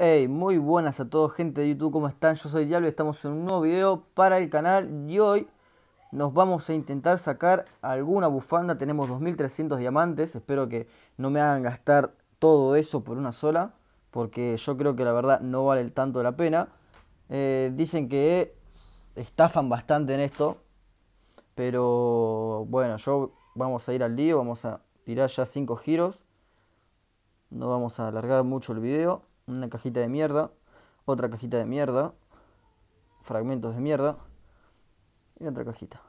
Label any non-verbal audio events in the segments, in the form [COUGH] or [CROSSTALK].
Hey, muy buenas a todos gente de YouTube, ¿cómo están? Yo soy Diablo y estamos en un nuevo video para el canal y hoy nos vamos a intentar sacar alguna bufanda, tenemos 2300 diamantes, espero que no me hagan gastar todo eso por una sola, porque yo creo que la verdad no vale tanto la pena. Eh, dicen que estafan bastante en esto, pero bueno, yo vamos a ir al lío, vamos a tirar ya 5 giros, no vamos a alargar mucho el video una cajita de mierda, otra cajita de mierda, fragmentos de mierda y otra cajita.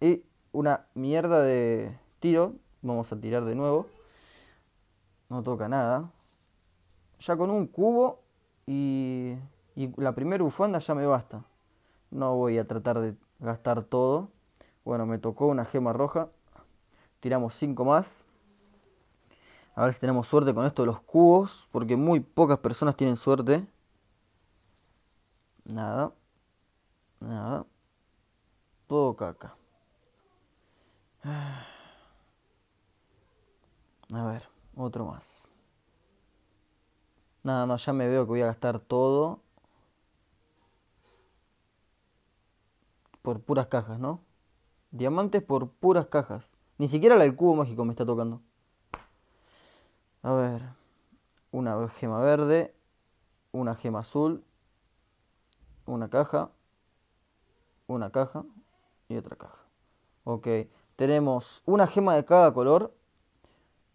Y una mierda de tiro, vamos a tirar de nuevo. No toca nada. Ya con un cubo y, y la primera bufanda ya me basta. No voy a tratar de gastar todo. Bueno, me tocó una gema roja. Tiramos 5 más. A ver si tenemos suerte con esto de los cubos. Porque muy pocas personas tienen suerte. Nada. Nada. Todo caca. [SIGHS] A ver, otro más. Nada, no, ya me veo que voy a gastar todo. Por puras cajas, ¿no? Diamantes por puras cajas. Ni siquiera el cubo mágico me está tocando. A ver, una gema verde, una gema azul, una caja, una caja y otra caja. Ok, tenemos una gema de cada color.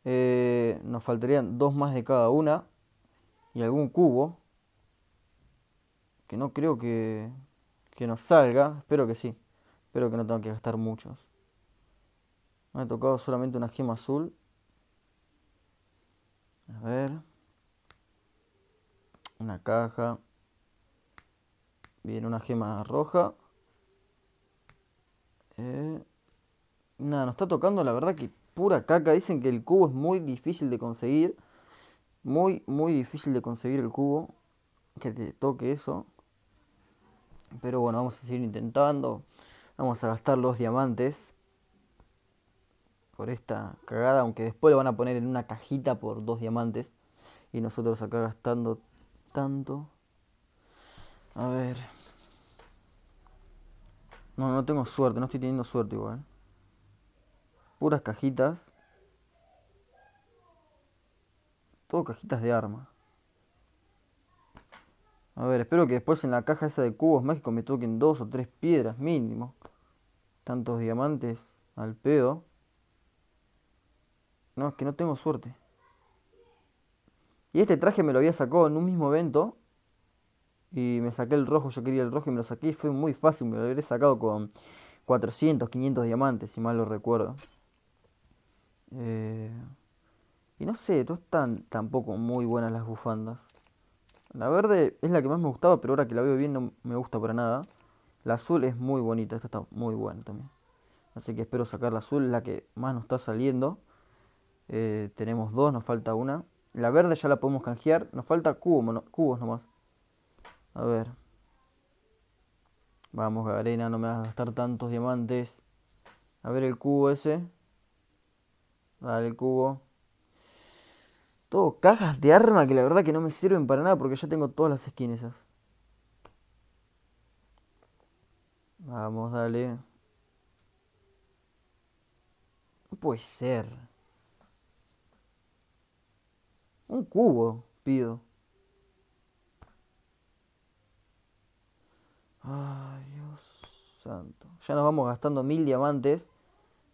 Eh, nos faltarían dos más de cada una. Y algún cubo. Que no creo que, que nos salga. Espero que sí. Espero que no tenga que gastar muchos. Me ha tocado solamente una gema azul a ver. Una caja. Bien, una gema roja. Eh, nada, nos está tocando la verdad que pura caca. Dicen que el cubo es muy difícil de conseguir. Muy, muy difícil de conseguir el cubo. Que te toque eso. Pero bueno, vamos a seguir intentando. Vamos a gastar los diamantes por esta cagada, aunque después lo van a poner en una cajita por dos diamantes. Y nosotros acá gastando tanto. A ver. No, no tengo suerte, no estoy teniendo suerte igual. Puras cajitas. Todo cajitas de arma. A ver, espero que después en la caja esa de cubos mágicos me toquen dos o tres piedras mínimo. Tantos diamantes al pedo. No, es que no tengo suerte. Y este traje me lo había sacado en un mismo evento. Y me saqué el rojo, yo quería el rojo y me lo saqué. fue muy fácil, me lo habré sacado con 400, 500 diamantes, si mal lo recuerdo. Eh, y no sé, no están tampoco muy buenas las bufandas. La verde es la que más me gustaba, pero ahora que la veo bien no me gusta para nada. La azul es muy bonita, esta está muy buena también. Así que espero sacar la azul, la que más nos está saliendo. Eh, tenemos dos, nos falta una. La verde ya la podemos canjear. Nos falta cubo, cubos nomás. A ver. Vamos, arena, no me vas a gastar tantos diamantes. A ver el cubo ese. Dale el cubo. Todo cajas de arma que la verdad que no me sirven para nada porque ya tengo todas las skins esas. Vamos, dale. No puede ser. cubo pido. Ay, Dios santo. Ya nos vamos gastando mil diamantes.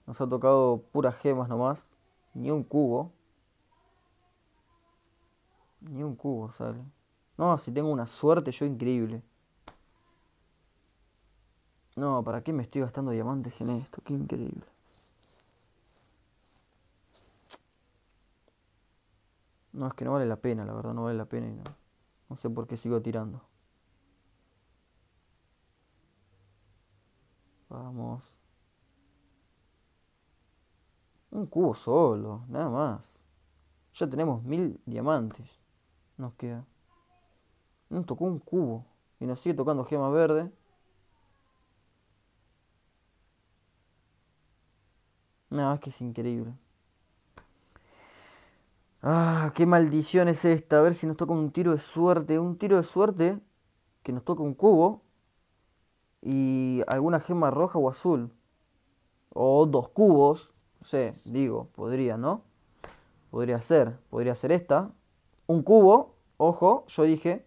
Nos ha tocado puras gemas nomás. Ni un cubo. Ni un cubo sale. No, si tengo una suerte yo increíble. No, ¿para qué me estoy gastando diamantes en esto? que increíble. No, es que no vale la pena, la verdad, no vale la pena y no, no sé por qué sigo tirando. Vamos. Un cubo solo, nada más. Ya tenemos mil diamantes. Nos queda. Nos tocó un cubo. Y nos sigue tocando gema verde. Nada, no, que es increíble. Ah, qué maldición es esta. A ver si nos toca un tiro de suerte. Un tiro de suerte que nos toca un cubo y alguna gema roja o azul. O dos cubos. No sé, digo, podría, ¿no? Podría ser. Podría ser esta. Un cubo. Ojo, yo dije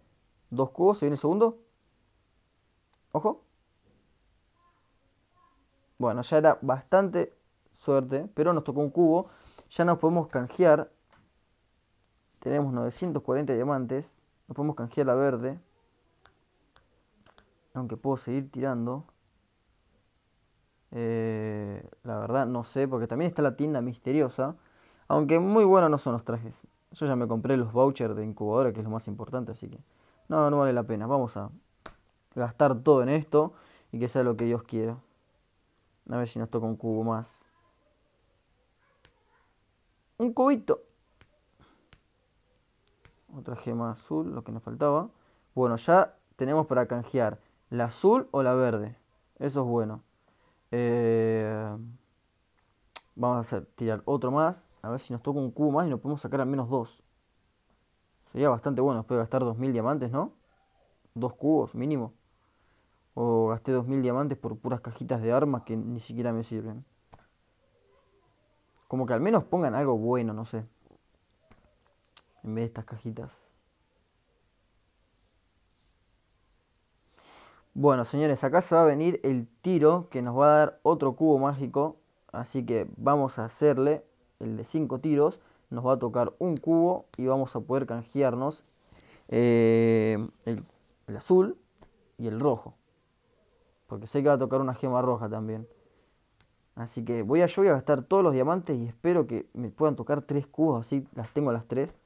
dos cubos. ¿Se viene el segundo? Ojo. Bueno, ya era bastante suerte, pero nos tocó un cubo. Ya nos podemos canjear tenemos 940 diamantes. Nos podemos canjear la verde. Aunque puedo seguir tirando. Eh, la verdad no sé, porque también está la tienda misteriosa. Aunque muy buenos no son los trajes. Yo ya me compré los vouchers de incubadora, que es lo más importante, así que... No, no vale la pena. Vamos a gastar todo en esto y que sea lo que Dios quiera. A ver si nos toca un cubo más. Un cubito. Otra gema azul, lo que nos faltaba. Bueno, ya tenemos para canjear la azul o la verde. Eso es bueno. Eh, vamos a tirar otro más. A ver si nos toca un cubo más y nos podemos sacar al menos dos. Sería bastante bueno Nos puede gastar 2.000 diamantes, ¿no? Dos cubos mínimo. O gasté 2.000 diamantes por puras cajitas de armas que ni siquiera me sirven. Como que al menos pongan algo bueno, no sé en vez de estas cajitas. Bueno, señores, acá se va a venir el tiro que nos va a dar otro cubo mágico. Así que vamos a hacerle el de 5 tiros. Nos va a tocar un cubo y vamos a poder canjearnos eh, el, azul y el rojo. Porque sé que va a tocar una gema roja también. Así que voy a, yo voy a gastar todos los diamantes y espero que me puedan tocar tres cubos, así las tengo las tres.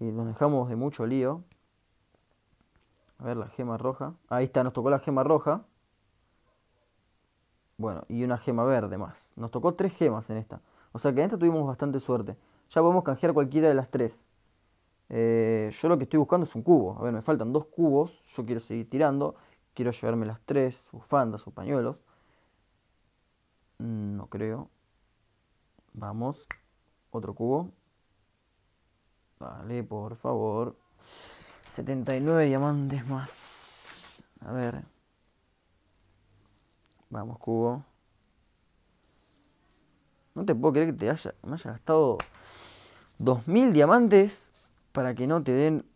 Y nos dejamos de mucho lío. A ver, la gema roja. Ahí está, nos tocó la gema roja. Bueno, y una gema verde más. Nos tocó tres gemas en esta. O sea que en esta tuvimos bastante suerte. Ya podemos canjear cualquiera de las tres. Eh, yo lo que estoy buscando es un cubo. A ver, me faltan dos cubos. Yo quiero seguir tirando. Quiero llevarme las tres, bufandas, sus pañuelos. Mm, no creo. Vamos. Otro cubo. Vale, por favor. 79 diamantes más. A ver. Vamos, cubo. No te puedo creer que te haya, me haya gastado 2000 diamantes para que no te den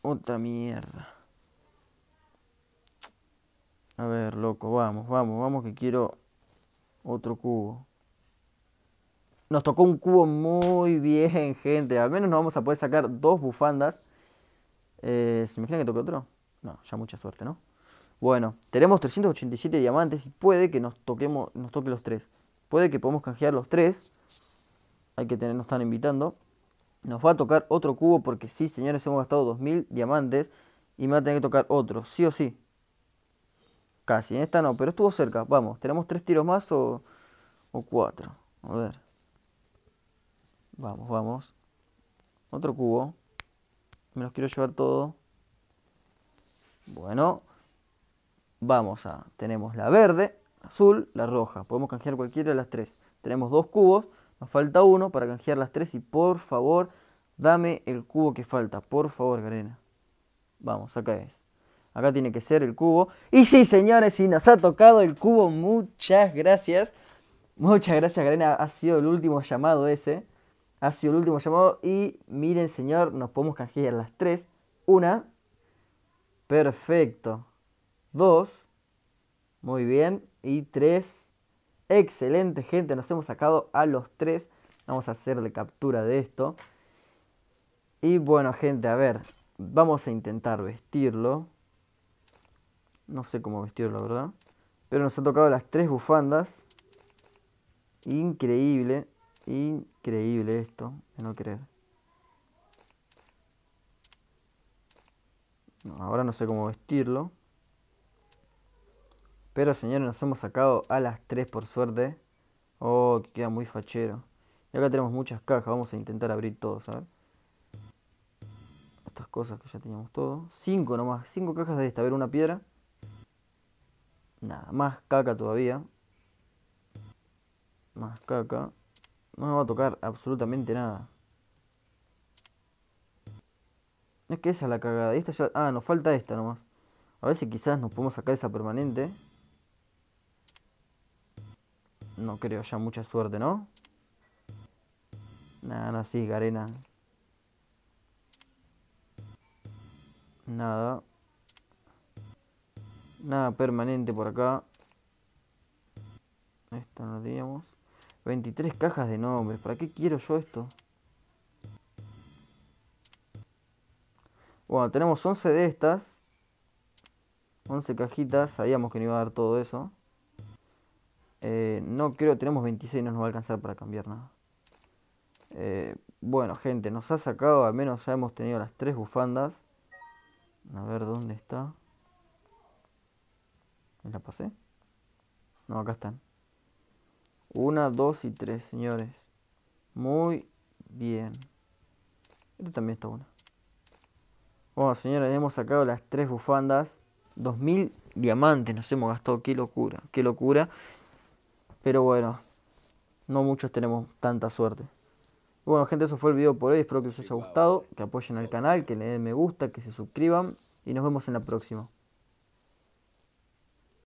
otra mierda. A ver, loco, vamos, vamos, vamos que quiero otro cubo. Nos tocó un cubo muy bien, gente. Al menos nos vamos a poder sacar dos bufandas. Eh, ¿Se imaginan que toque otro? No, ya mucha suerte, ¿no? Bueno, tenemos 387 diamantes y puede que nos, toquemos, nos toque los tres. Puede que podamos canjear los tres. Hay que tener, nos están invitando. Nos va a tocar otro cubo porque sí, señores, hemos gastado 2000 diamantes. Y me va a tener que tocar otro, sí o sí. Casi, en esta no, pero estuvo cerca. Vamos, tenemos tres tiros más o, o cuatro. A ver. Vamos, vamos. Otro cubo. Me los quiero llevar todo. Bueno. Vamos a... Tenemos la verde, azul, la roja. Podemos canjear cualquiera de las tres. Tenemos dos cubos. Nos falta uno para canjear las tres. Y por favor, dame el cubo que falta. Por favor, Garena. Vamos, acá es. Acá tiene que ser el cubo. Y sí, señores, si nos ha tocado el cubo, muchas gracias. Muchas gracias, Garena. Ha sido el último llamado ese. Ha sido el último llamado y miren señor, nos podemos canjear las tres. Una. Perfecto. Dos. Muy bien. Y tres. Excelente gente, nos hemos sacado a los tres. Vamos a hacerle captura de esto. Y bueno gente, a ver. Vamos a intentar vestirlo. No sé cómo vestirlo, ¿verdad? Pero nos ha tocado las tres bufandas. Increíble. Increíble Increíble esto, de no creer. ahora no sé cómo vestirlo. Pero señores, nos hemos sacado a las 3 por suerte. Oh, que queda muy fachero. Y acá tenemos muchas cajas, vamos a intentar abrir todo, ¿sabes? Estas cosas que ya teníamos todo. 5 nomás, 5 cajas de esta, a ver, una piedra. Nada, más caca todavía. Más caca. No nos va a tocar absolutamente nada. Es que esa es la cagada. esta ya... Ah, nos falta esta nomás. A ver si quizás nos podemos sacar esa permanente. No creo ya mucha suerte, ¿no? Nada, no, sí, Garena. Nada. Nada permanente por acá. Esta no la teníamos. 23 cajas de nombres. ¿Para qué quiero yo esto? Bueno, tenemos 11 de estas. 11 cajitas. Sabíamos que no iba a dar todo eso. Eh, no creo, tenemos 26, no nos va a alcanzar para cambiar nada. Eh, bueno, gente, nos ha sacado, al menos ya hemos tenido las tres bufandas. A ver dónde está. ¿La pasé? No, acá están. Una, dos y tres, señores. Muy bien. Esto también está bueno. Bueno, señores, hemos sacado las tres bufandas. mil diamantes nos hemos gastado. Qué locura, qué locura. Pero bueno, no muchos tenemos tanta suerte. Bueno, gente, eso fue el video por hoy. Espero que os haya gustado. Que apoyen al canal, que le den me gusta, que se suscriban. Y nos vemos en la próxima.